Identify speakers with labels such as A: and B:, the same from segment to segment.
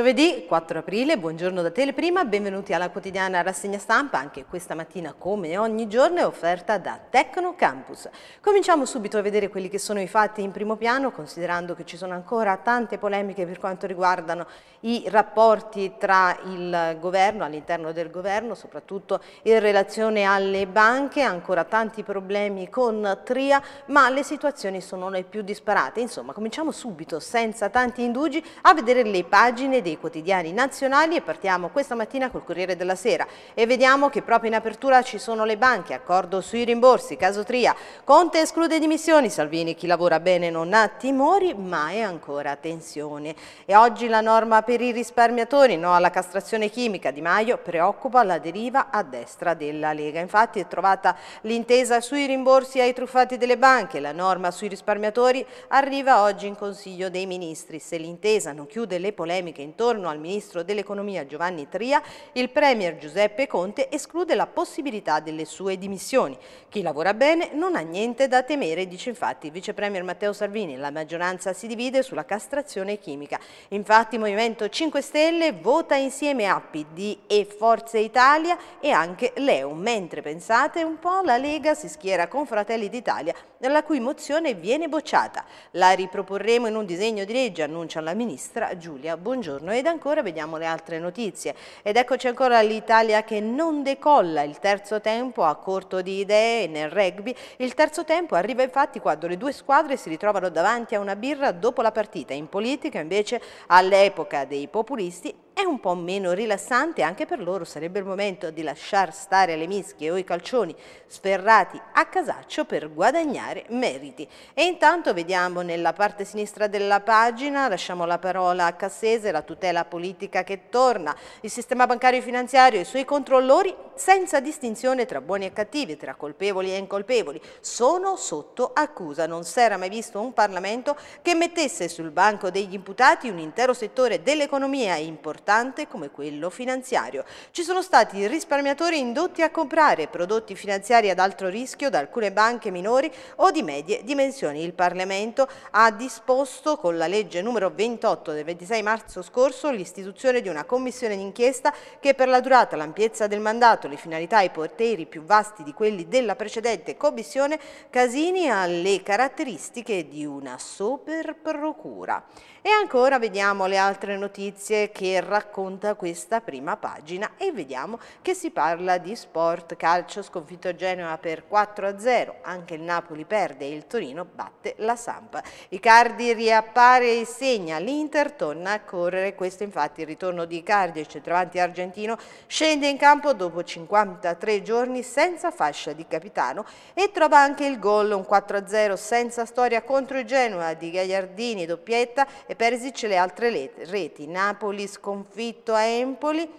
A: Giovedì 4 aprile, buongiorno da Teleprima, benvenuti alla quotidiana rassegna stampa, anche questa mattina come ogni giorno è offerta da Tecno Campus. Cominciamo subito a vedere quelli che sono i fatti in primo piano, considerando che ci sono ancora tante polemiche per quanto riguardano i rapporti tra il governo, all'interno del governo, soprattutto in relazione alle banche, ancora tanti problemi con Tria, ma le situazioni sono le più disparate. Insomma, cominciamo subito, senza tanti indugi, a vedere le pagine dei dei quotidiani nazionali e partiamo questa mattina col Corriere della Sera e vediamo che proprio in apertura ci sono le banche, accordo sui rimborsi, caso Tria, Conte esclude dimissioni, Salvini chi lavora bene non ha timori ma è ancora tensione. E oggi la norma per i risparmiatori, no alla castrazione chimica di Maio, preoccupa la deriva a destra della Lega. Infatti è trovata l'intesa sui rimborsi ai truffati delle banche, la norma sui risparmiatori arriva oggi in Consiglio dei Ministri. Se l'intesa non chiude le polemiche intorno attorno al ministro dell'economia Giovanni Tria, il premier Giuseppe Conte esclude la possibilità delle sue dimissioni. Chi lavora bene non ha niente da temere, dice infatti il vice premier Matteo Salvini. La maggioranza si divide sulla castrazione chimica. Infatti il Movimento 5 Stelle vota insieme a PD e Forza Italia e anche Leo, mentre pensate un po' la Lega si schiera con Fratelli d'Italia, la cui mozione viene bocciata. La riproporremo in un disegno di legge, annuncia la ministra Giulia Buongiorno italiano. Ed ancora vediamo le altre notizie. Ed eccoci ancora l'Italia che non decolla il terzo tempo a corto di idee nel rugby. Il terzo tempo arriva infatti quando le due squadre si ritrovano davanti a una birra dopo la partita. In politica invece all'epoca dei populisti è un po' meno rilassante anche per loro, sarebbe il momento di lasciar stare le mischie o i calcioni sferrati a casaccio per guadagnare meriti. E intanto vediamo nella parte sinistra della pagina, lasciamo la parola a Cassese, la tutela politica che torna, il sistema bancario e finanziario e i suoi controllori senza distinzione tra buoni e cattivi, tra colpevoli e incolpevoli, sono sotto accusa. Non si era mai visto un Parlamento che mettesse sul banco degli imputati un intero settore dell'economia importante importante come quello finanziario. Ci sono stati risparmiatori indotti a comprare prodotti finanziari ad alto rischio da alcune banche minori o di medie dimensioni. Il Parlamento ha disposto con la legge numero 28 del 26 marzo scorso l'istituzione di una commissione d'inchiesta che per la durata, l'ampiezza del mandato, le finalità e i poteri più vasti di quelli della precedente commissione Casini ha le caratteristiche di una super procura. E ancora vediamo le altre notizie che racconta questa prima pagina e vediamo che si parla di sport, calcio, sconfitto Genova per 4-0, anche il Napoli perde e il Torino batte la Sampa. Icardi riappare e segna, l'Inter torna a correre, questo infatti il ritorno di Icardi, il centravanti argentino, scende in campo dopo 53 giorni senza fascia di capitano e trova anche il gol, un 4-0 senza storia contro il Genova di Gagliardini, doppietta e Perisic le altre reti, Napoli sconfitto a Empoli,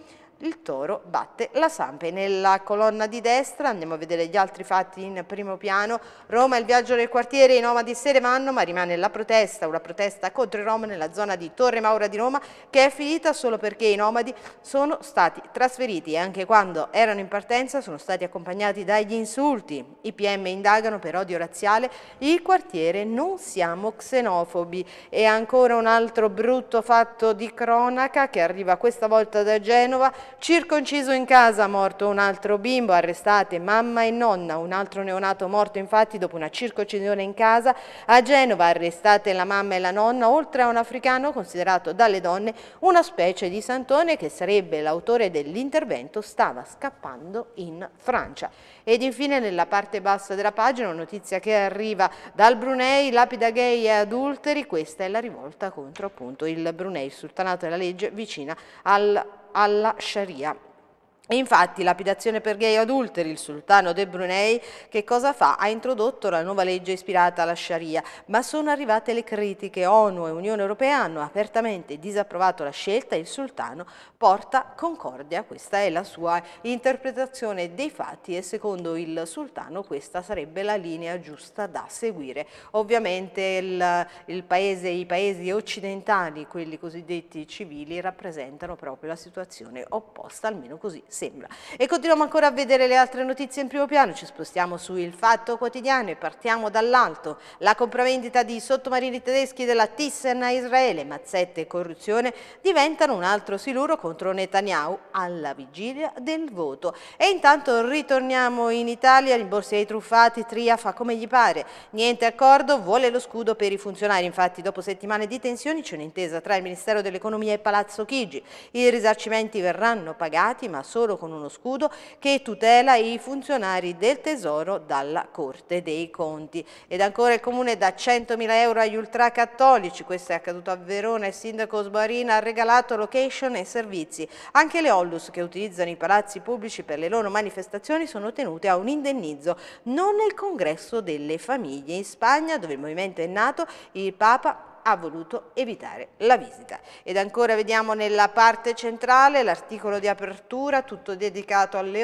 A: il toro batte la Sampe. Nella colonna di destra andiamo a vedere gli altri fatti in primo piano. Roma, il viaggio del quartiere, i nomadi se ne vanno ma rimane la protesta, una protesta contro i Rom nella zona di Torre Maura di Roma che è finita solo perché i nomadi sono stati trasferiti e anche quando erano in partenza sono stati accompagnati dagli insulti. I PM indagano per odio razziale il quartiere non siamo xenofobi e ancora un altro brutto fatto di cronaca che arriva questa volta da Genova circonciso in casa, morto un altro bimbo, arrestate mamma e nonna, un altro neonato morto infatti dopo una circoncisione in casa, a Genova arrestate la mamma e la nonna, oltre a un africano considerato dalle donne una specie di santone che sarebbe l'autore dell'intervento, stava scappando in Francia. Ed infine nella parte bassa della pagina una notizia che arriva dal Brunei, lapida gay e adulteri, questa è la rivolta contro appunto il Brunei, il sultanato e la legge vicina al, alla Sharia. Infatti, lapidazione per gay adulteri, il sultano De Brunei, che cosa fa? Ha introdotto la nuova legge ispirata alla Sharia, ma sono arrivate le critiche. ONU e Unione Europea hanno apertamente disapprovato la scelta e il sultano porta concordia. Questa è la sua interpretazione dei fatti e secondo il sultano questa sarebbe la linea giusta da seguire. Ovviamente il, il paese, i paesi occidentali, quelli cosiddetti civili, rappresentano proprio la situazione opposta, almeno così si sembra. E continuiamo ancora a vedere le altre notizie in primo piano, ci spostiamo su Il Fatto Quotidiano e partiamo dall'alto. La compravendita di sottomarini tedeschi della Thyssen a Israele, mazzette e corruzione diventano un altro siluro contro Netanyahu alla vigilia del voto. E intanto ritorniamo in Italia, in borsa ai truffati, Tria fa come gli pare, niente accordo, vuole lo scudo per i funzionari, infatti dopo settimane di tensioni c'è un'intesa tra il Ministero dell'Economia e Palazzo Chigi, i risarcimenti verranno pagati ma solo solo con uno scudo che tutela i funzionari del Tesoro dalla Corte dei Conti. Ed ancora il Comune dà 100.000 euro agli ultracattolici, questo è accaduto a Verona, il sindaco Sbarina ha regalato location e servizi. Anche le Ollus che utilizzano i palazzi pubblici per le loro manifestazioni sono tenute a un indennizzo, non nel congresso delle famiglie. In Spagna, dove il movimento è nato, il Papa ha voluto evitare la visita. Ed ancora vediamo nella parte centrale l'articolo di apertura, tutto dedicato alle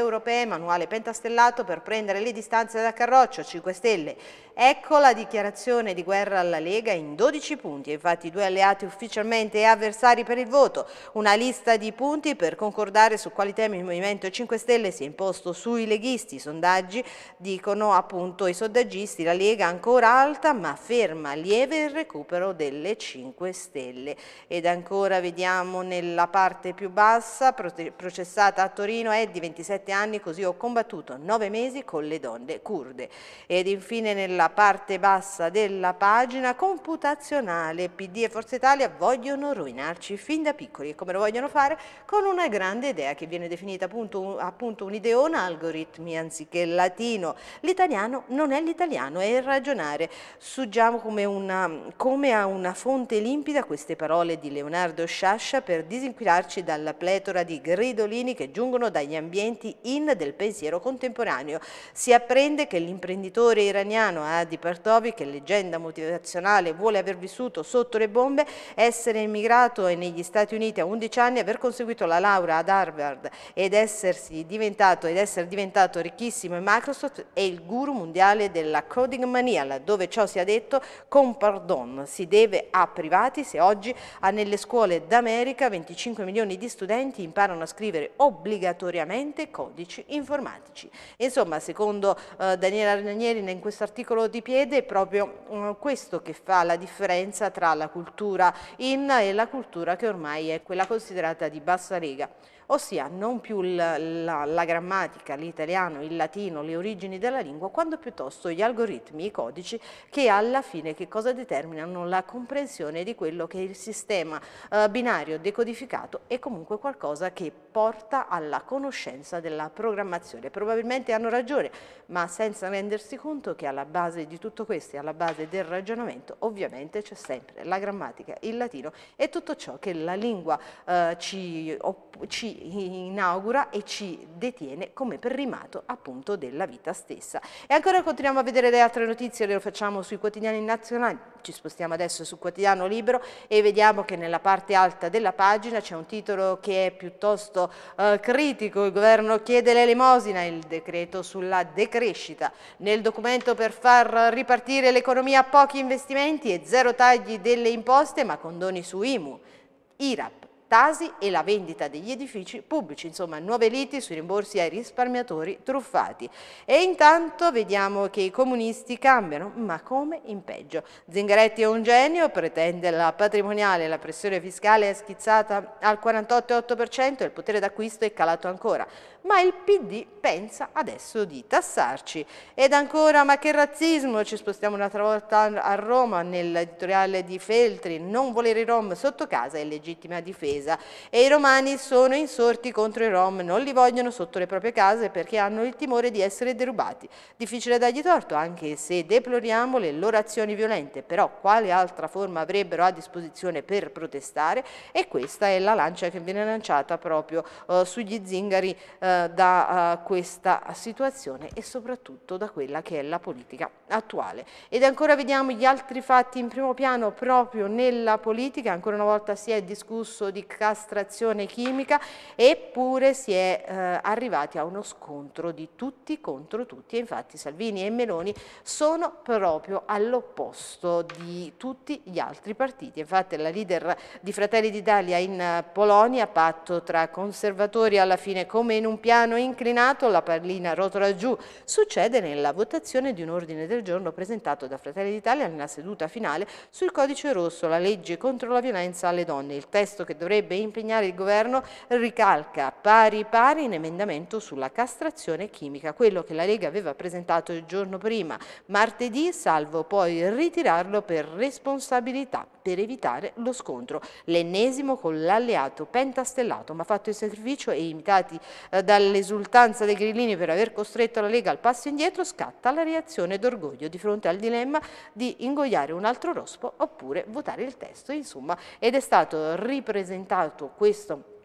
A: manuale pentastellato per prendere le distanze da Carroccio, 5 Stelle. Ecco la dichiarazione di guerra alla Lega in 12 punti, infatti due alleati ufficialmente e avversari per il voto, una lista di punti per concordare su quali temi il Movimento 5 Stelle si è imposto sui leghisti, i sondaggi dicono appunto i sondaggisti, la Lega ancora alta ma ferma, lieve il recupero delle 5 Stelle. Ed ancora vediamo nella parte più bassa, processata a Torino è di 27 anni, così ho combattuto 9 mesi con le donne curde. Ed infine nella parte bassa della pagina computazionale PD e Forza Italia vogliono rovinarci fin da piccoli e come lo vogliono fare con una grande idea che viene definita appunto, appunto un'ideona algoritmi anziché latino. L'italiano non è l'italiano, è il ragionare. Suggiamo come, una, come a una fonte limpida queste parole di Leonardo Sciascia per disinquinarci dalla pletora di gridolini che giungono dagli ambienti in del pensiero contemporaneo. Si apprende che l'imprenditore iraniano ha di Partovi, che leggenda motivazionale, vuole aver vissuto sotto le bombe, essere immigrato negli Stati Uniti a 11 anni, aver conseguito la laurea ad Harvard ed, essersi diventato, ed essere diventato ricchissimo in Microsoft è il guru mondiale della coding mania, laddove ciò sia detto con pardon, si deve a privati se oggi nelle scuole d'America 25 milioni di studenti imparano a scrivere obbligatoriamente codici informatici. Insomma, secondo eh, Daniela Ragneri in questo articolo di piede è proprio mm, questo che fa la differenza tra la cultura in e la cultura che ormai è quella considerata di bassa riga ossia non più la, la, la grammatica, l'italiano, il latino, le origini della lingua, quanto piuttosto gli algoritmi, i codici che alla fine che cosa determinano la comprensione di quello che è il sistema eh, binario decodificato è comunque qualcosa che porta alla conoscenza della programmazione. Probabilmente hanno ragione, ma senza rendersi conto che alla base di tutto questo e alla base del ragionamento ovviamente c'è sempre la grammatica, il latino e tutto ciò che la lingua eh, ci, ci inaugura e ci detiene come per rimato appunto della vita stessa. E ancora continuiamo a vedere le altre notizie, le facciamo sui quotidiani nazionali, ci spostiamo adesso su quotidiano libero e vediamo che nella parte alta della pagina c'è un titolo che è piuttosto eh, critico, il governo chiede l'elemosina, il decreto sulla decrescita. Nel documento per far ripartire l'economia pochi investimenti e zero tagli delle imposte ma condoni su IMU, IRAP, tasi e la vendita degli edifici pubblici, insomma nuove liti sui rimborsi ai risparmiatori truffati. E intanto vediamo che i comunisti cambiano, ma come in peggio. Zingaretti è un genio, pretende la patrimoniale, la pressione fiscale è schizzata al 48,8% e il potere d'acquisto è calato ancora ma il PD pensa adesso di tassarci. Ed ancora, ma che razzismo, ci spostiamo un'altra volta a Roma nell'editoriale di Feltri, non volere i Rom sotto casa è legittima difesa e i romani sono insorti contro i Rom, non li vogliono sotto le proprie case perché hanno il timore di essere derubati. Difficile dargli torto, anche se deploriamo le loro azioni violente, però quale altra forma avrebbero a disposizione per protestare? E questa è la lancia che viene lanciata proprio eh, sugli zingari eh, eh, da eh, questa situazione e soprattutto da quella che è la politica attuale. Ed ancora vediamo gli altri fatti in primo piano proprio nella politica, ancora una volta si è discusso di castrazione chimica eppure si è eh, arrivati a uno scontro di tutti contro tutti e infatti Salvini e Meloni sono proprio all'opposto di tutti gli altri partiti. Infatti la leader di Fratelli d'Italia in eh, Polonia, patto tra conservatori alla fine come in un piano piano inclinato, la pallina rotola giù. Succede nella votazione di un ordine del giorno presentato da Fratelli d'Italia nella seduta finale sul codice rosso, la legge contro la violenza alle donne. Il testo che dovrebbe impegnare il governo ricalca pari pari in emendamento sulla castrazione chimica, quello che la Lega aveva presentato il giorno prima, martedì, salvo poi ritirarlo per responsabilità per evitare lo scontro, l'ennesimo con l'alleato pentastellato, ma fatto il sacrificio e imitati eh, dall'esultanza dei grillini per aver costretto la Lega al passo indietro, scatta la reazione d'orgoglio di fronte al dilemma di ingoiare un altro rospo oppure votare il testo, insomma, ed è stato ripresentato questo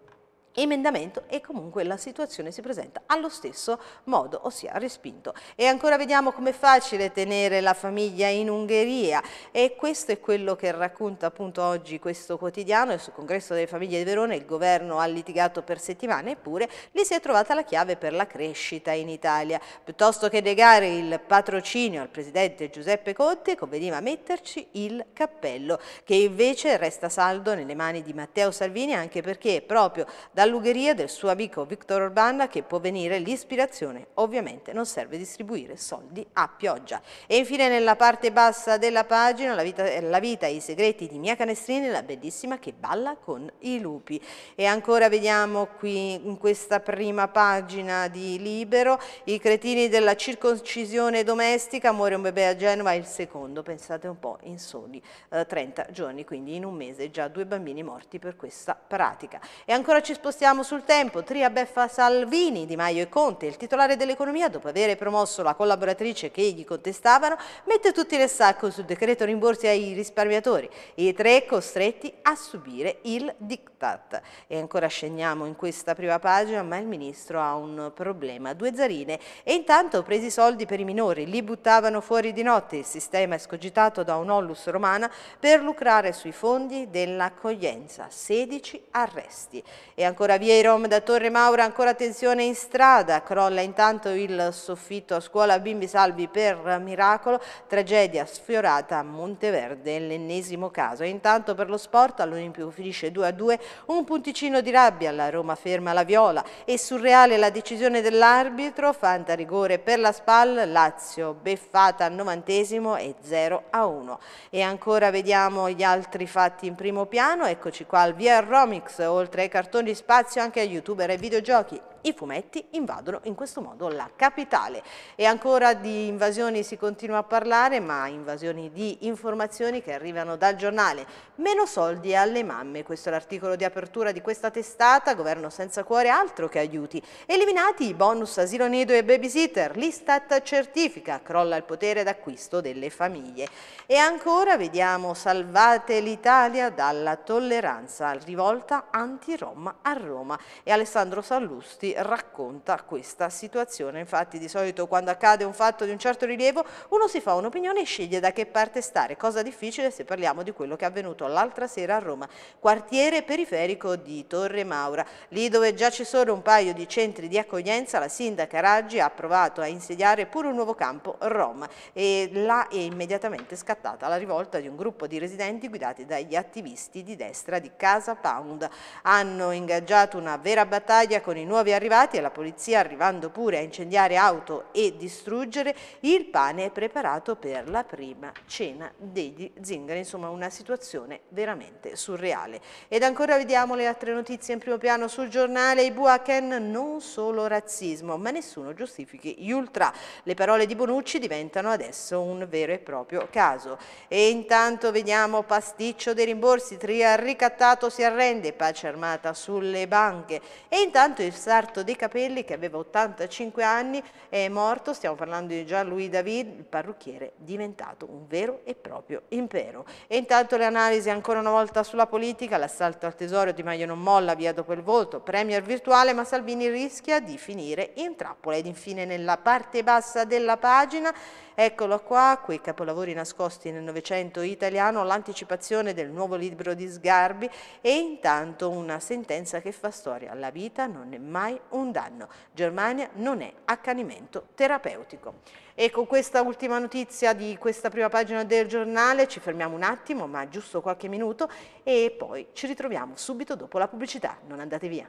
A: emendamento e comunque la situazione si presenta allo stesso modo, ossia respinto. E ancora vediamo com'è facile tenere la famiglia in Ungheria e questo è quello che racconta appunto oggi questo quotidiano e sul congresso delle famiglie di Verona il governo ha litigato per settimane eppure lì si è trovata la chiave per la crescita in Italia. Piuttosto che negare il patrocinio al presidente Giuseppe Conte conveniva metterci il cappello che invece resta saldo nelle mani di Matteo Salvini anche perché proprio da dall'Ungheria del suo amico Victor Orban che può venire l'ispirazione. Ovviamente non serve distribuire soldi a pioggia. E infine nella parte bassa della pagina la vita, la vita e i segreti di Mia Canestrini, la bellissima che balla con i lupi. E ancora vediamo qui in questa prima pagina di Libero i cretini della circoncisione domestica, muore un bebè a Genova il secondo, pensate un po', in soli eh, 30 giorni, quindi in un mese già due bambini morti per questa pratica. E ancora ci spostiamo stiamo sul tempo, Tria beffa Salvini, Di Maio e Conte, il titolare dell'economia dopo aver promosso la collaboratrice che gli contestavano mette tutti nel sacco sul decreto rimborsi ai risparmiatori, i tre costretti a subire il diktat. E ancora scendiamo in questa prima pagina ma il ministro ha un problema, due zarine e intanto presi i soldi per i minori, li buttavano fuori di notte, il sistema è scogitato da un'ollus romana per lucrare sui fondi dell'accoglienza, 16 arresti. E ancora Ancora via Irom da Torre Maura, ancora tensione in strada, crolla intanto il soffitto a scuola Bimbi Salvi per miracolo, tragedia sfiorata a Monteverde, l'ennesimo caso. E intanto per lo sport all'Olimpico finisce 2 a 2, un punticino di rabbia, la Roma ferma la Viola e surreale la decisione dell'arbitro, fanta rigore per la spalla, Lazio beffata al novantesimo e 0 a 1. E ancora vediamo gli altri fatti in primo piano, eccoci qua al via Romix, oltre ai cartoni spagnoli spazio anche a youtuber e videogiochi i fumetti invadono in questo modo la capitale. E ancora di invasioni si continua a parlare, ma invasioni di informazioni che arrivano dal giornale. Meno soldi alle mamme, questo è l'articolo di apertura di questa testata, governo senza cuore altro che aiuti. Eliminati i bonus asilo nido e babysitter, l'Istat certifica, crolla il potere d'acquisto delle famiglie. E ancora vediamo salvate l'Italia dalla tolleranza, rivolta anti-Roma a Roma. E Alessandro Sallusti racconta questa situazione. Infatti di solito quando accade un fatto di un certo rilievo uno si fa un'opinione e sceglie da che parte stare, cosa difficile se parliamo di quello che è avvenuto l'altra sera a Roma, quartiere periferico di Torre Maura. Lì dove già ci sono un paio di centri di accoglienza la sindaca Raggi ha provato a insediare pure un nuovo campo Roma e là è immediatamente scattata la rivolta di un gruppo di residenti guidati dagli attivisti di destra di Casa Pound. Hanno ingaggiato una vera battaglia con i nuovi arrivati arrivati e la polizia arrivando pure a incendiare auto e distruggere il pane preparato per la prima cena degli zingari, insomma una situazione veramente surreale. Ed ancora vediamo le altre notizie in primo piano sul giornale, i Buaken non solo razzismo, ma nessuno giustifichi gli ultra. Le parole di Bonucci diventano adesso un vero e proprio caso. E intanto vediamo pasticcio dei rimborsi, Tria ricattato si arrende, pace armata sulle banche e intanto il Sart tagliato dei capelli che aveva 85 anni è morto, stiamo parlando di jean David, il parrucchiere diventato un vero e proprio impero. E intanto le analisi ancora una volta sulla politica, l'assalto al tesoro di Maio non molla via dopo il voto, premier virtuale ma Salvini rischia di finire in trappola ed infine nella parte bassa della pagina Eccolo qua, quei capolavori nascosti nel Novecento italiano, l'anticipazione del nuovo libro di Sgarbi e intanto una sentenza che fa storia. La vita non è mai un danno. Germania non è accanimento terapeutico. E con questa ultima notizia di questa prima pagina del giornale ci fermiamo un attimo, ma giusto qualche minuto, e poi ci ritroviamo subito dopo la pubblicità. Non andate via.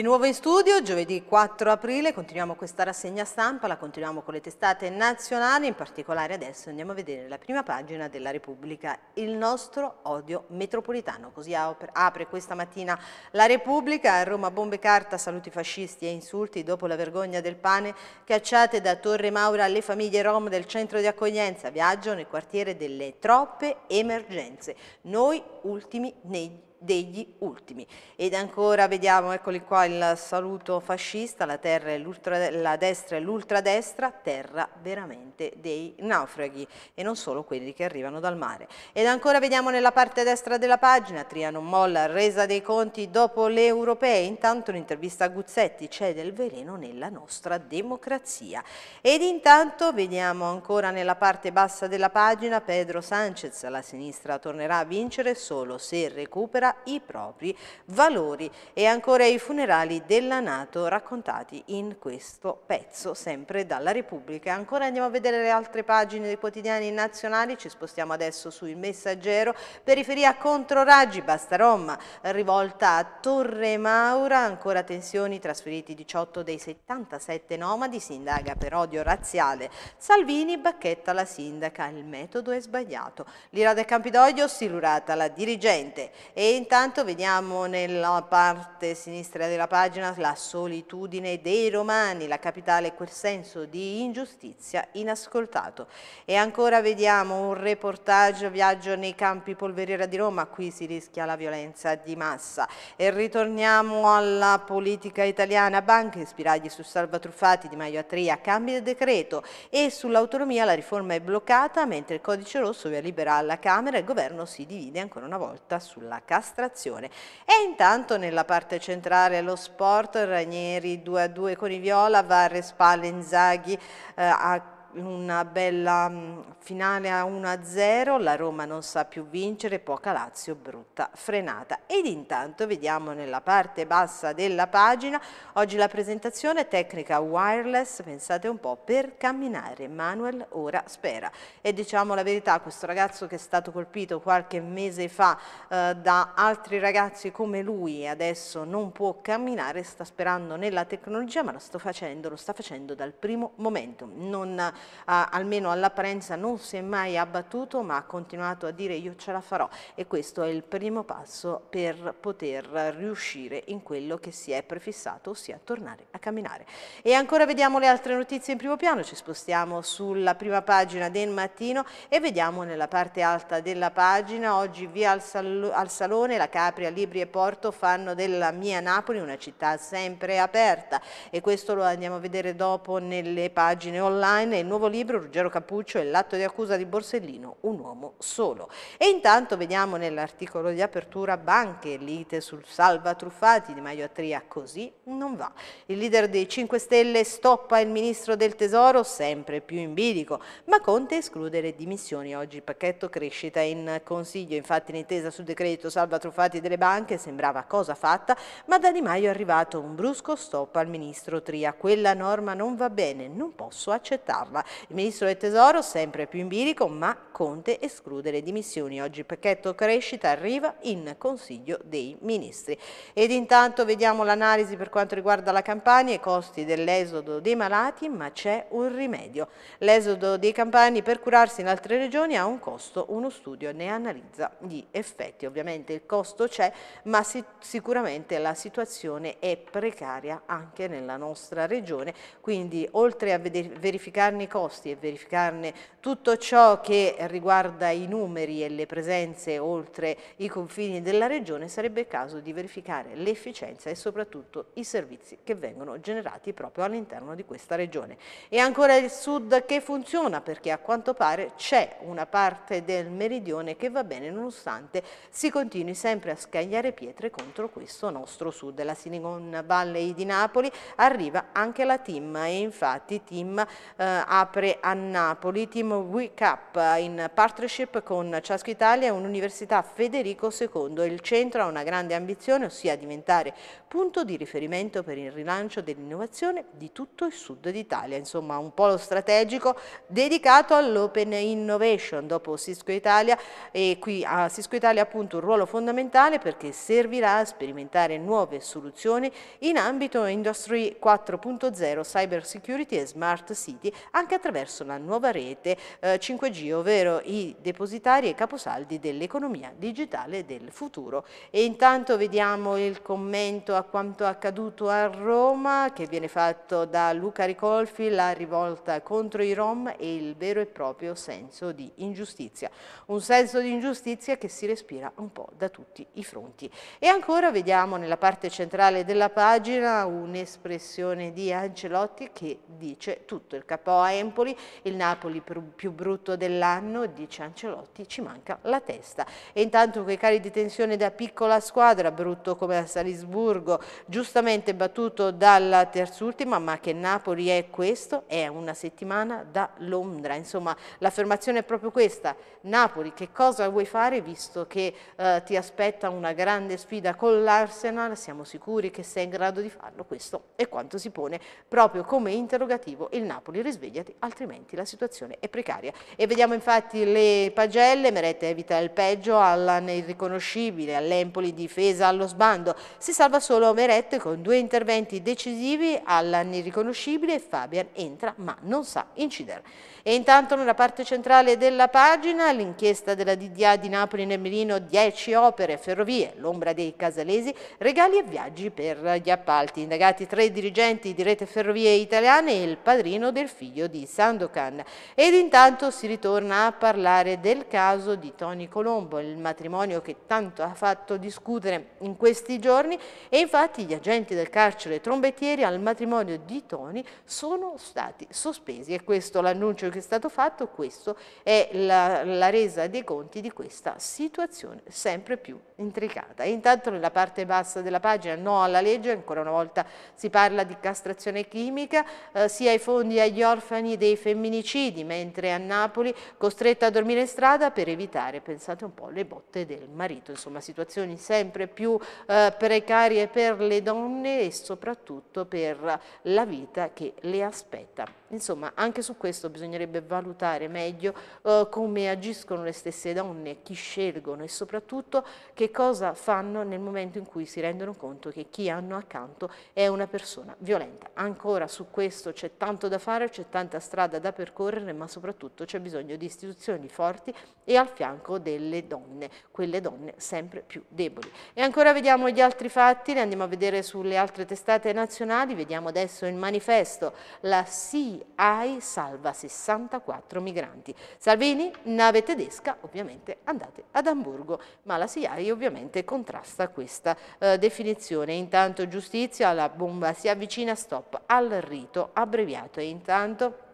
A: Di nuovo in studio, giovedì 4 aprile, continuiamo questa rassegna stampa, la continuiamo con le testate nazionali, in particolare adesso andiamo a vedere la prima pagina della Repubblica, il nostro odio metropolitano, così apre questa mattina la Repubblica, a Roma bombe carta, saluti fascisti e insulti dopo la vergogna del pane, cacciate da Torre Maura alle famiglie rom del centro di accoglienza, viaggio nel quartiere delle troppe emergenze, noi ultimi negli degli ultimi. Ed ancora vediamo, eccoli qua, il saluto fascista, la, terra la destra e l'ultradestra, terra veramente dei naufraghi e non solo quelli che arrivano dal mare. Ed ancora vediamo nella parte destra della pagina, Trianon molla, resa dei conti dopo le europee, intanto l'intervista a Guzzetti c'è del veleno nella nostra democrazia. Ed intanto vediamo ancora nella parte bassa della pagina Pedro Sanchez, la sinistra tornerà a vincere solo se recupera i propri valori e ancora i funerali della Nato raccontati in questo pezzo sempre dalla Repubblica. Ancora andiamo a vedere le altre pagine dei quotidiani nazionali, ci spostiamo adesso sul Messaggero, periferia contro Raggi, basta Roma, rivolta a Torre Maura, ancora tensioni, trasferiti 18 dei 77 nomadi, si indaga per odio razziale, Salvini bacchetta la sindaca, il metodo è sbagliato, l'Ira del Campidoglio silurata la dirigente e intanto vediamo nella parte sinistra della pagina la solitudine dei romani, la capitale quel senso di ingiustizia inascoltato. E ancora vediamo un reportage viaggio nei campi polveriera di Roma, qui si rischia la violenza di massa. E ritorniamo alla politica italiana, banche, spiragli su salvatruffati di Maio Atria, cambi il decreto e sull'autonomia la riforma è bloccata mentre il codice rosso via libera alla Camera e il governo si divide ancora una volta sulla cassa castrazione. E intanto nella parte centrale lo sport, Ranieri 2-2 con i Viola, Varre, Spalle, Inzaghi eh, a una bella mm, finale a 1-0, la Roma non sa più vincere, poca Lazio, brutta frenata. Ed intanto vediamo nella parte bassa della pagina, oggi la presentazione tecnica wireless, pensate un po', per camminare, Manuel ora spera. E diciamo la verità, questo ragazzo che è stato colpito qualche mese fa eh, da altri ragazzi come lui e adesso non può camminare, sta sperando nella tecnologia, ma lo sta facendo, lo sta facendo dal primo momento. Non almeno all'apparenza non si è mai abbattuto ma ha continuato a dire io ce la farò e questo è il primo passo per poter riuscire in quello che si è prefissato, ossia tornare a camminare. E ancora vediamo le altre notizie in primo piano, ci spostiamo sulla prima pagina del mattino e vediamo nella parte alta della pagina, oggi via al, Sal al Salone, la Capria, Libri e Porto fanno della mia Napoli una città sempre aperta e questo lo andiamo a vedere dopo nelle pagine online e nuovo libro Ruggero Capuccio e l'atto di accusa di Borsellino, un uomo solo. E intanto vediamo nell'articolo di apertura banche, lite sul salva truffati di Maio Attria, così non va. Il leader dei 5 Stelle stoppa il ministro del Tesoro, sempre più in bilico, ma Conte esclude le dimissioni. Oggi il pacchetto crescita in Consiglio, infatti in intesa sul decreto salva truffati delle banche sembrava cosa fatta, ma da Di Maio è arrivato un brusco stop al ministro Tria. Quella norma non va bene, non posso accettarla Roma. Il ministro del Tesoro sempre più in bilico, ma Conte esclude le dimissioni. Oggi il pacchetto crescita arriva in Consiglio dei Ministri. Ed intanto vediamo l'analisi per quanto riguarda la campagna e i costi dell'esodo dei malati, ma c'è un rimedio. L'esodo dei campani per curarsi in altre regioni ha un costo, uno studio ne analizza gli effetti. Ovviamente il costo c'è, ma si sicuramente la situazione è precaria anche nella nostra regione, quindi oltre a verificarne i costi e verificarne tutto ciò che riguarda i numeri e le presenze oltre i confini della Regione, sarebbe il caso di verificare l'efficienza e soprattutto i servizi che vengono generati proprio all'interno di questa Regione. E ancora il Sud che funziona perché a quanto pare c'è una parte del meridione che va bene nonostante si continui sempre a scagliare pietre contro questo nostro Sud. La Silicon Valley di Napoli arriva anche la TIM e infatti TIM eh, ha apre a Napoli Team Wake Up in partnership con Ciasco Italia e un'università Federico II. Il centro ha una grande ambizione, ossia diventare punto di riferimento per il rilancio dell'innovazione di tutto il sud d'Italia. Insomma, un polo strategico dedicato all'open innovation dopo Cisco Italia e qui a Cisco Italia appunto un ruolo fondamentale perché servirà a sperimentare nuove soluzioni in ambito Industry 4.0, Cyber Security e Smart City, anche anche attraverso la nuova rete eh, 5G, ovvero i depositari e caposaldi dell'economia digitale del futuro. E intanto vediamo il commento a quanto accaduto a Roma che viene fatto da Luca Ricolfi, la rivolta contro i Rom e il vero e proprio senso di ingiustizia. Un senso di ingiustizia che si respira un po' da tutti i fronti. E ancora vediamo nella parte centrale della pagina un'espressione di Ancelotti che dice tutto il KO Empoli, il Napoli più brutto dell'anno, dice Ancelotti, ci manca la testa. E intanto quei cali di tensione da piccola squadra, brutto come a Salisburgo, giustamente battuto dalla terzultima, ma che Napoli è questo, è una settimana da Londra. Insomma, l'affermazione è proprio questa. Napoli, che cosa vuoi fare visto che eh, ti aspetta una grande sfida con l'Arsenal? Siamo sicuri che sei in grado di farlo? Questo è quanto si pone proprio come interrogativo il Napoli risveglia immediati, altrimenti la situazione è precaria. E vediamo infatti le pagelle, Meretta evita il peggio, Allan è irriconoscibile, all'Empoli difesa allo sbando, si salva solo Meretta con due interventi decisivi, Allan irriconoscibile, Fabian entra ma non sa incidere. E intanto nella parte centrale della pagina l'inchiesta della DDA di Napoli nel Melino, 10 opere, ferrovie, l'ombra dei casalesi, regali e viaggi per gli appalti. Indagati tre dirigenti di Rete Ferrovie Italiane e il padrino del figlio di Sandokan. Ed intanto si ritorna a parlare del caso di Tony Colombo, il matrimonio che tanto ha fatto discutere in questi giorni e infatti gli agenti del carcere trombettieri al matrimonio di Tony sono stati sospesi e questo l'annuncio che è stato fatto, questo è la, la resa dei conti di questa situazione sempre più intricata. E intanto nella parte bassa della pagina no alla legge, ancora una volta si parla di castrazione chimica, eh, sia i fondi agli orfani giovani dei femminicidi, mentre a Napoli costretta a dormire in strada per evitare, pensate un po', le botte del marito. Insomma, situazioni sempre più eh, precarie per le donne e soprattutto per la vita che le aspetta. Insomma, anche su questo bisognerebbe valutare meglio eh, come agiscono le stesse donne, chi scelgono e soprattutto che cosa fanno nel momento in cui si rendono conto che chi hanno accanto è una persona violenta. Ancora su questo c'è tanto da fare, c'è tanta strada da percorrere, ma soprattutto c'è bisogno di istituzioni forti e al fianco delle donne, quelle donne sempre più deboli. E ancora vediamo gli altri fatti, li andiamo a vedere sulle altre testate nazionali, vediamo adesso il manifesto, la sì migranti. AI salva 64 migranti. Salvini, nave tedesca, ovviamente andate ad Amburgo, ma la CIA ovviamente contrasta questa eh, definizione. Intanto giustizia, la bomba si avvicina, stop al rito abbreviato e intanto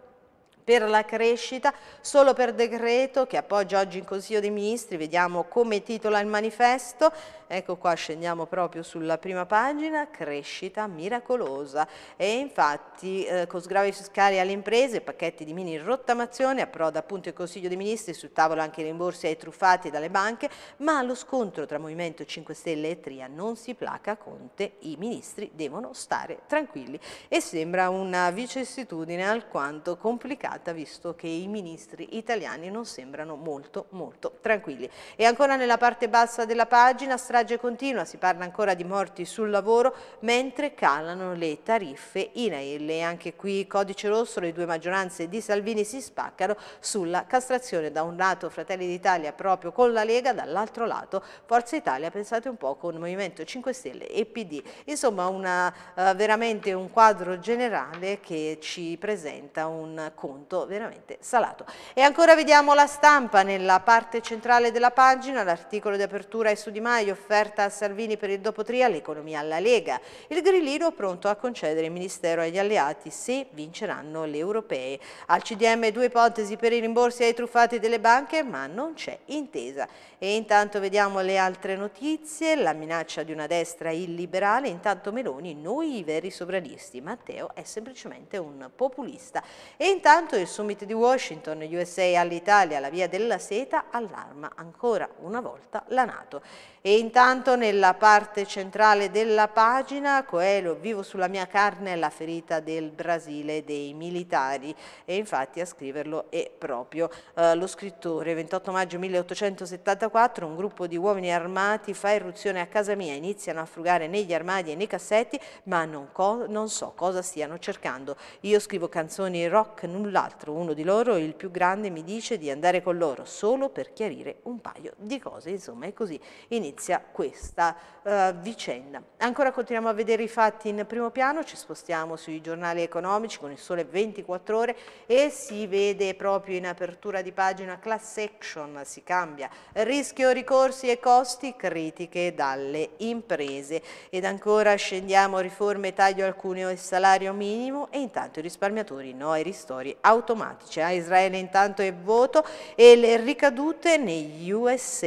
A: per la crescita solo per decreto che appoggia oggi in Consiglio dei Ministri, vediamo come titola il manifesto, ecco qua scendiamo proprio sulla prima pagina, crescita miracolosa e infatti eh, con sgravi fiscali alle imprese, pacchetti di mini rottamazione, approda appunto il Consiglio dei Ministri, sul tavolo anche i rimborsi ai truffati dalle banche, ma lo scontro tra Movimento 5 Stelle e Tria non si placa Conte, i ministri devono stare tranquilli e sembra una vicissitudine alquanto complicata serata, visto che i ministri italiani non sembrano molto, molto tranquilli. E ancora nella parte bassa della pagina, strage continua, si parla ancora di morti sul lavoro, mentre calano le tariffe INAIL. E anche qui codice rosso, le due maggioranze di Salvini si spaccano sulla castrazione. Da un lato Fratelli d'Italia proprio con la Lega, dall'altro lato Forza Italia, pensate un po', con Movimento 5 Stelle e PD. Insomma, una, eh, veramente un quadro generale che ci presenta un conto punto veramente salato. E ancora vediamo la stampa nella parte centrale della pagina, l'articolo di apertura è su Di Maio, offerta a Salvini per il dopotria, l'economia alla Lega. Il grillino pronto a concedere il ministero agli alleati se vinceranno le europee. Al CDM due ipotesi per i rimborsi ai truffati delle banche, ma non c'è intesa. E intanto vediamo le altre notizie, la minaccia di una destra illiberale, intanto Meloni, noi i veri sovranisti, Matteo è semplicemente un populista. E intanto passato il summit di Washington, USA all'Italia, la via della seta, allarma ancora una volta la Nato. E intanto nella parte centrale della pagina, Coelho, vivo sulla mia carne la ferita del Brasile dei militari. E infatti a scriverlo è proprio eh, lo scrittore. 28 maggio 1874 un gruppo di uomini armati fa irruzione a casa mia, iniziano a frugare negli armadi e nei cassetti, ma non, non so cosa stiano cercando. Io scrivo canzoni rock nulla l'altro. Uno di loro, il più grande, mi dice di andare con loro solo per chiarire un paio di cose. Insomma, e così inizia questa uh, vicenda. Ancora continuiamo a vedere i fatti in primo piano, ci spostiamo sui giornali economici con il sole 24 ore e si vede proprio in apertura di pagina class action, si cambia, rischio ricorsi e costi, critiche dalle imprese. Ed ancora scendiamo, riforme, taglio al cuneo e salario minimo e intanto i risparmiatori no ai ristori automatici automatici. A Israele intanto è voto e le ricadute negli USA.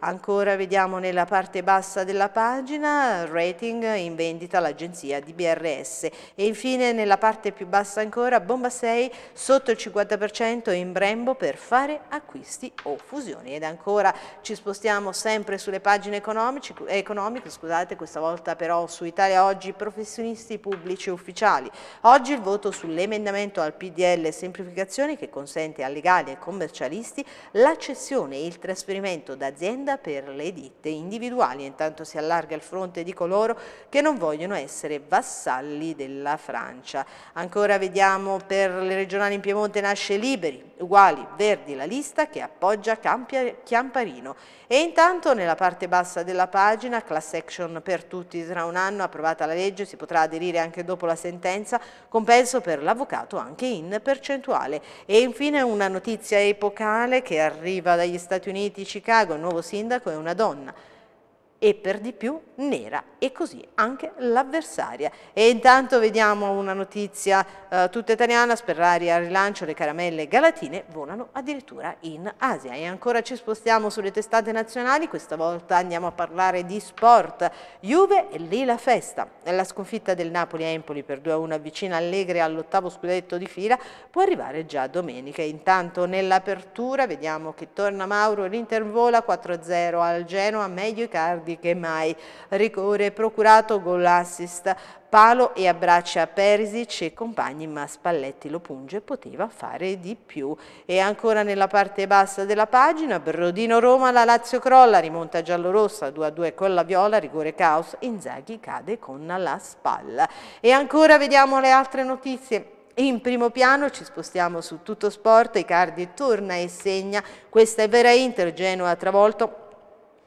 A: Ancora vediamo nella parte bassa della pagina rating in vendita l'agenzia di BRS e infine nella parte più bassa ancora bomba 6 sotto il 50% in Brembo per fare acquisti o fusioni ed ancora ci spostiamo sempre sulle pagine economiche, scusate, questa volta però su Italia Oggi professionisti pubblici ufficiali. Oggi il voto sull'emendamento al PDL delle semplificazioni che consente a legali e commercialisti l'accessione e il trasferimento d'azienda per le ditte individuali. Intanto si allarga il fronte di coloro che non vogliono essere vassalli della Francia. Ancora vediamo per le regionali in Piemonte nasce Liberi, Uguali, Verdi la lista che appoggia Chiamparino. E intanto nella parte bassa della pagina class action per tutti tra un anno approvata la legge si potrà aderire anche dopo la sentenza compenso per l'avvocato anche in percentuale. E infine una notizia epocale che arriva dagli Stati Uniti, Chicago, il nuovo sindaco è una donna e per di più nera e così anche l'avversaria. E intanto vediamo una notizia eh, tutta italiana, Sperrari al rilancio, le caramelle galatine volano addirittura in Asia. E ancora ci spostiamo sulle testate nazionali, questa volta andiamo a parlare di sport. Juve e lì la festa. La sconfitta del Napoli a Empoli per 2-1 avvicina Allegri all'ottavo scudetto di fila, può arrivare già domenica. Intanto nell'apertura vediamo che torna Mauro, l'Inter vola 4-0 al Genoa, meglio i cardi tardi che mai. Rigore procurato gol assist palo e abbraccia Perisic e compagni ma Spalletti lo punge poteva fare di più e ancora nella parte bassa della pagina Brodino Roma la Lazio crolla rimonta giallorossa 2-2 con la Viola rigore caos Inzaghi cade con la spalla e ancora vediamo le altre notizie in primo piano ci spostiamo su tutto sport, Icardi torna e segna, questa è vera Inter, Genoa travolto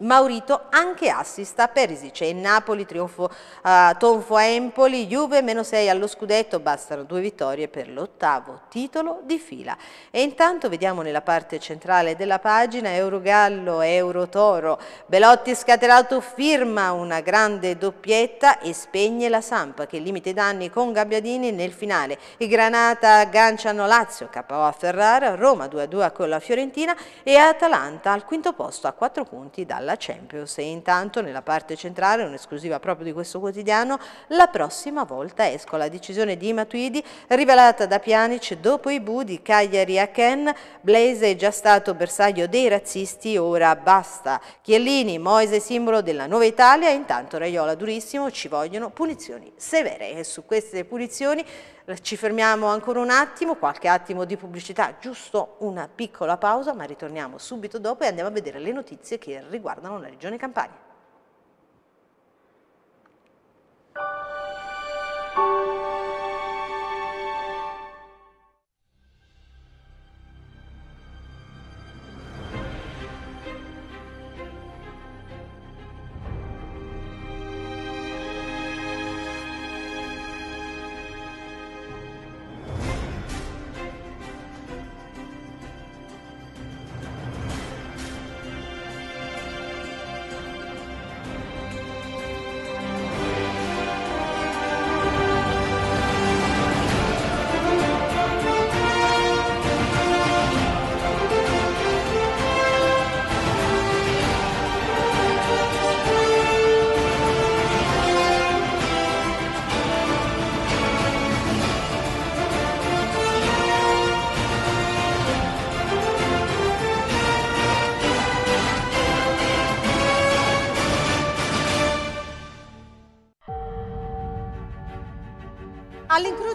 A: Maurito anche assist a Perisic e Napoli trionfo uh, tonfo a Empoli, Juve meno 6 allo scudetto, bastano due vittorie per l'ottavo titolo di fila. E intanto vediamo nella parte centrale della pagina Eurogallo, Eurotoro, Belotti scatenato firma una grande doppietta e spegne la Sampa che limita i danni con Gabbiadini nel finale. I Granata agganciano Lazio, KO a Ferrara, Roma 2-2 con la Fiorentina e Atalanta al quinto posto a 4 punti dalla la Champions e intanto nella parte centrale, un'esclusiva proprio di questo quotidiano, la prossima volta esco la decisione di Matuidi rivelata da Pjanic dopo i bu di Cagliari a Ken, Blaise è già stato bersaglio dei razzisti, ora basta. Chiellini, Moise simbolo della nuova Italia, intanto Raiola durissimo, ci vogliono punizioni severe e su queste punizioni eh, ci fermiamo ancora un attimo, qualche attimo di pubblicità, giusto una piccola pausa, ma ritorniamo subito dopo e andiamo a vedere le notizie che riguardano la Regione Campania.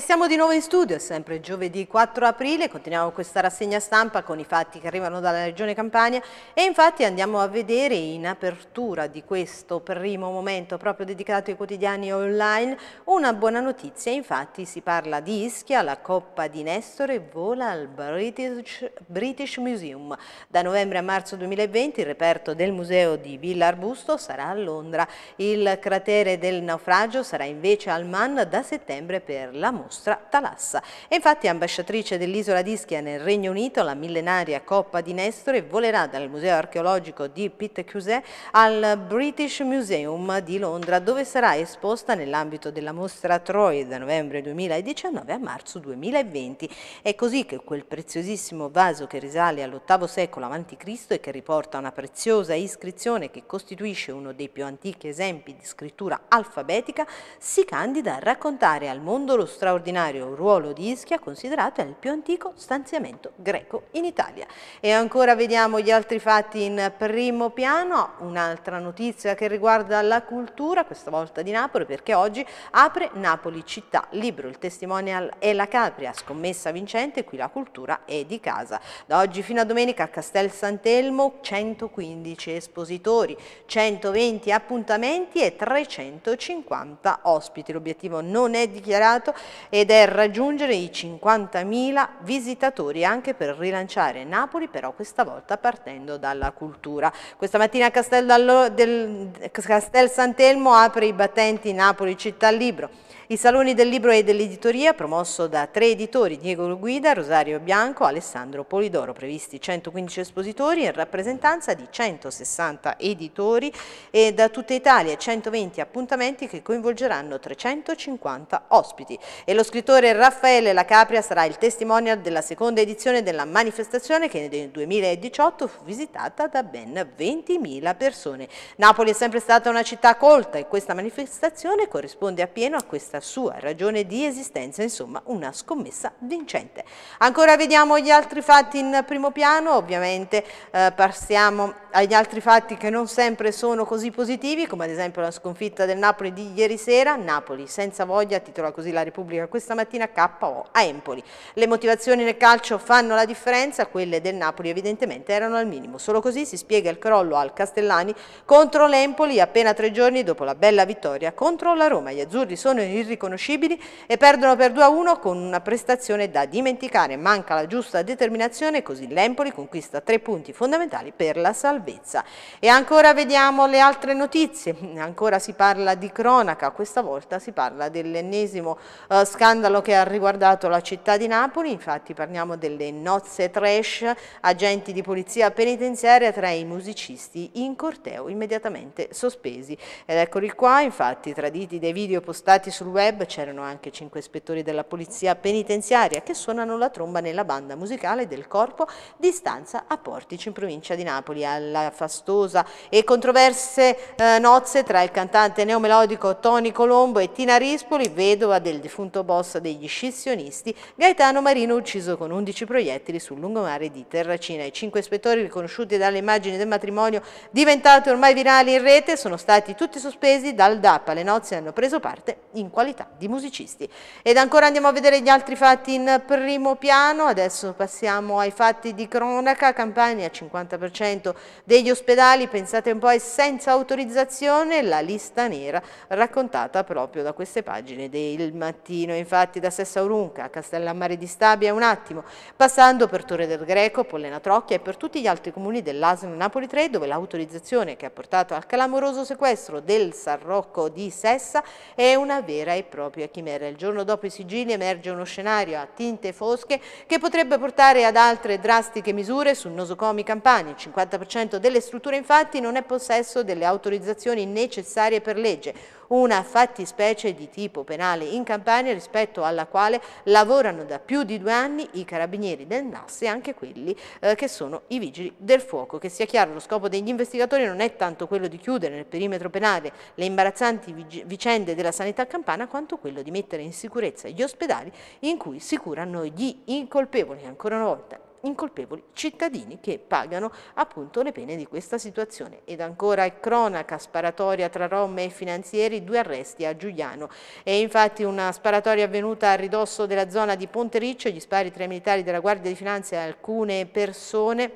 A: siamo di nuovo in studio, è sempre giovedì 4 aprile, continuiamo questa rassegna stampa con i fatti che arrivano dalla Regione Campania e infatti andiamo a vedere in apertura di questo primo momento proprio dedicato ai quotidiani online una buona notizia, infatti si parla di Ischia, la Coppa di Nestore vola al British, British Museum. Da novembre a marzo 2020 il reperto del museo di Villa Arbusto sarà a Londra, il cratere del naufragio sarà invece al Man da settembre per la Monte nostra Talassa. E infatti ambasciatrice dell'isola di Ischia nel Regno Unito, la millenaria Coppa di Nestore volerà dal Museo Archeologico di Pitt Cuset al British Museum di Londra dove sarà esposta nell'ambito della mostra Troy da novembre 2019 a marzo 2020. È così che quel preziosissimo vaso che risale all'VIII secolo a.C. e che riporta una preziosa iscrizione che costituisce uno dei più antichi esempi di scrittura alfabetica si candida a raccontare al mondo lo straordinario straordinario ruolo di Ischia considerato il più antico stanziamento greco in Italia. E ancora vediamo gli altri fatti in primo piano, un'altra notizia che riguarda la cultura, questa volta di Napoli, perché oggi apre Napoli città, libro, il testimonial e la Capria, scommessa vincente, qui la cultura è di casa. Da oggi fino a domenica a Castel Sant'Elmo 115 espositori, 120 appuntamenti e 350 ospiti. L'obiettivo non è dichiarato ed è raggiungere i 50.000 visitatori anche per rilanciare Napoli, però questa volta partendo dalla cultura. Questa mattina Castel, Castel Sant'Elmo apre i battenti Napoli Città Libro. I Saloni del Libro e dell'Editoria, promosso da tre editori, Diego Guida, Rosario Bianco, e Alessandro Polidoro, previsti 115 espositori in rappresentanza di 160 editori e da tutta Italia 120 appuntamenti che coinvolgeranno 350 ospiti. E lo scrittore Raffaele Lacapria sarà il testimonial della seconda edizione della manifestazione che nel 2018 fu visitata da ben 20.000 persone. Napoli è sempre stata una città colta e questa manifestazione corrisponde appieno a questa tasca sua, ragione di esistenza, insomma una scommessa vincente. Ancora vediamo gli altri fatti in primo piano, ovviamente eh, passiamo agli altri fatti che non sempre sono così positivi, come ad esempio la sconfitta del Napoli di ieri sera, Napoli senza voglia, titola così la Repubblica questa mattina, KO a Empoli. Le motivazioni nel calcio fanno la differenza, quelle del Napoli evidentemente erano al minimo. Solo così si spiega il crollo al Castellani contro l'Empoli appena tre giorni dopo la bella vittoria contro la Roma. Gli azzurri sono irriconoscibili e perdono per 2-1 con una prestazione da dimenticare. Manca la giusta determinazione, così l'Empoli conquista tre punti fondamentali per la salvezza salvezza. E ancora vediamo le altre notizie, ancora si parla di cronaca, questa volta si parla dell'ennesimo eh, scandalo che ha riguardato la città di Napoli, infatti parliamo delle nozze trash, agenti di polizia penitenziaria tra i musicisti in corteo immediatamente sospesi. Ed eccoli qua, infatti, traditi dei video postati sul web, c'erano anche cinque ispettori della polizia penitenziaria che suonano la tromba nella banda musicale del corpo di stanza a Portici in provincia di Napoli. Al alla fastosa e controverse eh, nozze tra il cantante neomelodico Tony Colombo e Tina Rispoli, vedova del defunto boss degli scissionisti, Gaetano Marino ucciso con 11 proiettili sul lungomare di Terracina. I cinque ispettori riconosciuti dalle immagini del matrimonio diventate ormai virali in rete sono stati tutti sospesi dal DAP. Le nozze hanno preso parte in qualità di musicisti. Ed ancora andiamo a vedere gli altri fatti in primo piano. Adesso passiamo ai fatti di cronaca. Campania 50% degli ospedali, pensate un po', è senza autorizzazione la lista nera raccontata proprio da queste pagine del mattino. Infatti da Sessa Sessaurunca a Castellammare di Stabia un attimo, passando per Torre del Greco, Pollena Trocchia e per tutti gli altri comuni dell'Asno Napoli 3 dove l'autorizzazione che ha portato al clamoroso sequestro del San Rocco di Sessa è una vera e propria chimera. Il giorno dopo i sigilli emerge uno scenario a tinte fosche che potrebbe portare ad altre drastiche misure sul nosocomi Campani, il 50% 100% delle strutture infatti non è possesso delle autorizzazioni necessarie per legge, una fattispecie di tipo penale in Campania rispetto alla quale lavorano da più di due anni i carabinieri del NAS e anche quelli eh, che sono i vigili del fuoco. Che sia chiaro, lo scopo degli investigatori non è tanto quello di chiudere nel perimetro penale le imbarazzanti vicende della sanità campana quanto quello di mettere in sicurezza gli ospedali in cui si curano gli incolpevoli. Ancora una volta incolpevoli cittadini che pagano appunto le pene di questa situazione. Ed ancora è cronaca sparatoria tra rom e finanzieri, due arresti a Giuliano. È infatti una sparatoria avvenuta a ridosso della zona di Ponte Riccio, gli spari tra i militari della Guardia di Finanza e alcune persone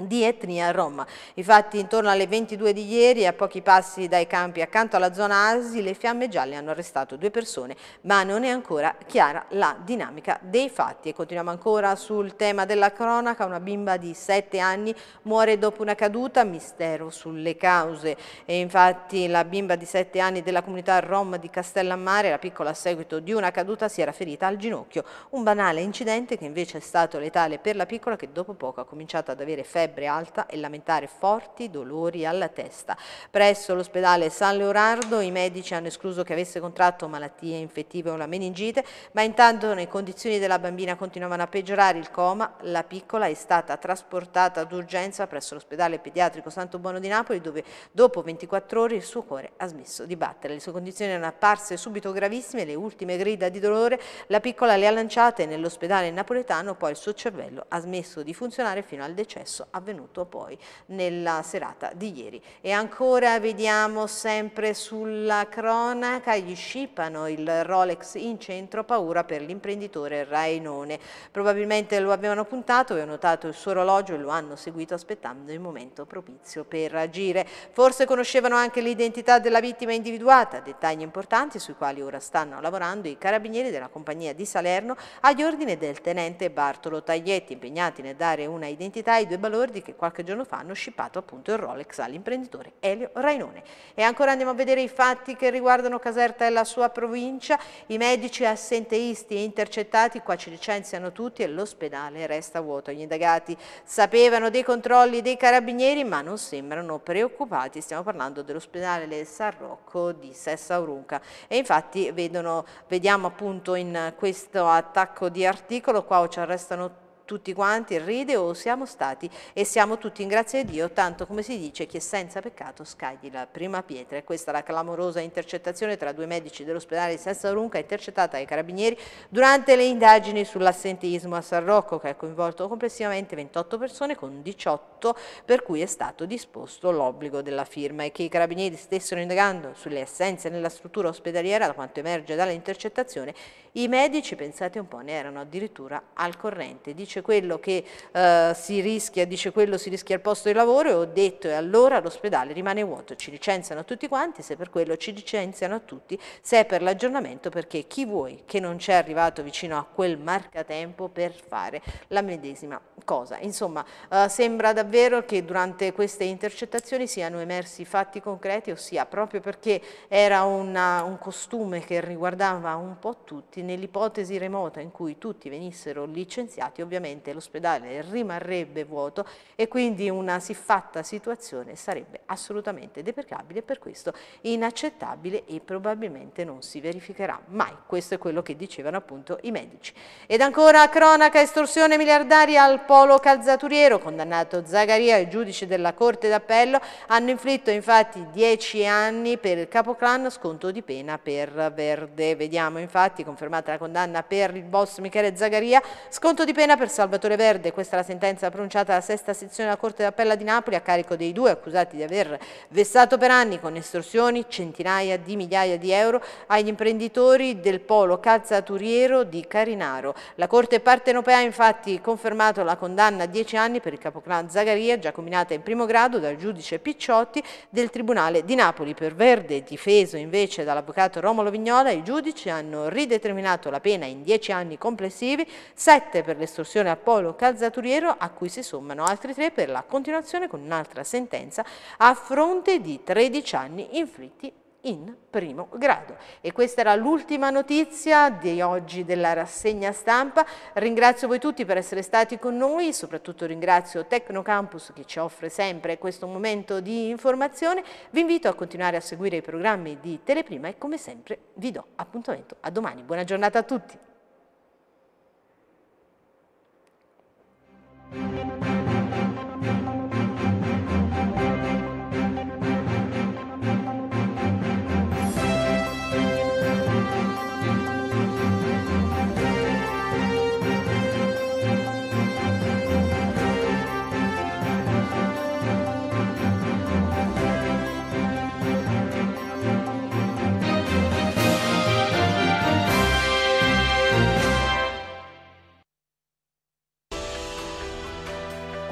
A: di etnia rom. Infatti intorno alle 22 di ieri, a pochi passi dai campi accanto alla zona ASI, le fiamme gialle hanno arrestato due persone, ma non è ancora chiara la dinamica dei fatti. E continuiamo ancora sul tema della cronaca, una bimba di 7 anni muore dopo una caduta, mistero sulle cause. E infatti la bimba di 7 anni della comunità rom di Castellammare, la piccola a seguito di una caduta, si era ferita al ginocchio. Un banale incidente che invece è stato letale per la piccola che dopo poco ha cominciato ad avere febbre febbre alta e lamentare forti dolori alla testa. Presso l'ospedale San Leonardo i medici hanno escluso che avesse contratto malattie infettive o la meningite, ma intanto le condizioni della bambina continuavano a peggiorare il coma. La piccola è stata trasportata d'urgenza presso l'ospedale pediatrico Santo Buono di Napoli dove dopo 24 ore il suo cuore ha smesso di battere. Le sue condizioni erano apparse subito gravissime, le ultime grida di dolore, la piccola le ha lanciate nell'ospedale napoletano, poi il suo cervello ha smesso di funzionare fino al decesso avvenuto poi nella serata di ieri. E ancora vediamo sempre sulla cronaca, gli scippano il Rolex in centro, paura per l'imprenditore Rainone. Probabilmente lo avevano puntato, avevano notato il suo orologio e lo hanno seguito aspettando il momento propizio per agire. Forse conoscevano anche l'identità della vittima individuata, dettagli importanti sui quali ora stanno lavorando i carabinieri della compagnia di Salerno agli ordini del tenente Bartolo Taglietti, impegnati nel dare una identità ai due balori Ordi che qualche giorno fa hanno scippato appunto il Rolex all'imprenditore Elio Rainone. E ancora andiamo a vedere i fatti che riguardano Caserta e la sua provincia, i medici assenteisti e intercettati, qua ci licenziano tutti e l'ospedale resta vuoto. Gli indagati sapevano dei controlli dei carabinieri ma non sembrano preoccupati, stiamo parlando dell'ospedale San Rocco di Sessa Sessaurunca e infatti vedono, vediamo appunto in questo attacco di articolo, qua ci arrestano tutti tutti quanti ride o siamo stati e siamo tutti in grazia di Dio, tanto come si dice che senza peccato scagli la prima pietra. E questa è la clamorosa intercettazione tra due medici dell'ospedale di Senza Runca intercettata dai carabinieri durante le indagini sull'assenteismo a San Rocco che ha coinvolto complessivamente 28 persone con 18 per cui è stato disposto l'obbligo della firma e che i carabinieri stessero indagando sulle assenze nella struttura ospedaliera da quanto emerge dall'intercettazione, i medici, pensate un po', ne erano addirittura al corrente. Dice diciamo dice quello che eh, si rischia, dice quello si rischia il posto di lavoro e ho detto e allora l'ospedale rimane vuoto, ci licenziano tutti quanti, se per quello ci licenziano tutti, se è per l'aggiornamento perché chi vuoi che non c'è arrivato vicino a quel marcatempo per fare la medesima cosa. Insomma, eh, sembra davvero che durante queste intercettazioni siano emersi fatti concreti, ossia proprio perché era una, un costume che riguardava un po' tutti, nell'ipotesi remota in cui tutti venissero licenziati, ovviamente semplicemente l'ospedale rimarrebbe vuoto e quindi una siffatta situazione sarebbe assolutamente deprecabile e per questo inaccettabile e probabilmente non si verificherà mai. Questo è quello che dicevano appunto i medici. Ed ancora cronaca estorsione miliardaria al polo calzaturiero, condannato Zagaria e giudice della Corte d'Appello, hanno inflitto infatti 10 anni per il capoclan, sconto di pena per Verde. Vediamo infatti confermata la condanna per il boss Michele Zagaria, sconto di pena per Salvatore Verde, questa è la sentenza pronunciata alla sesta sezione della Corte d'Appella di Napoli a carico dei due accusati di aver vessato per anni con estorsioni centinaia di migliaia di euro agli imprenditori del polo calzaturiero di Carinaro. La Corte partenopea ha infatti confermato la condanna a 10 anni per il capoclan Zagaria, già combinata in primo grado dal giudice Picciotti del Tribunale di Napoli. Per Verde, difeso invece dall'avvocato Romolo Vignola, i giudici hanno rideterminato la pena in 10 anni complessivi, 7 per l'estorsione esclusione al polo calzaturiero a cui si sommano altri tre per la continuazione con un'altra sentenza a fronte di 13 anni inflitti in primo grado. E questa era l'ultima notizia di oggi della rassegna stampa. Ringrazio voi tutti per essere stati con noi, soprattutto ringrazio Tecnocampus che ci offre sempre questo momento di informazione. Vi invito a continuare a seguire i programmi di Teleprima e come sempre vi do appuntamento a domani. Buona giornata a tutti!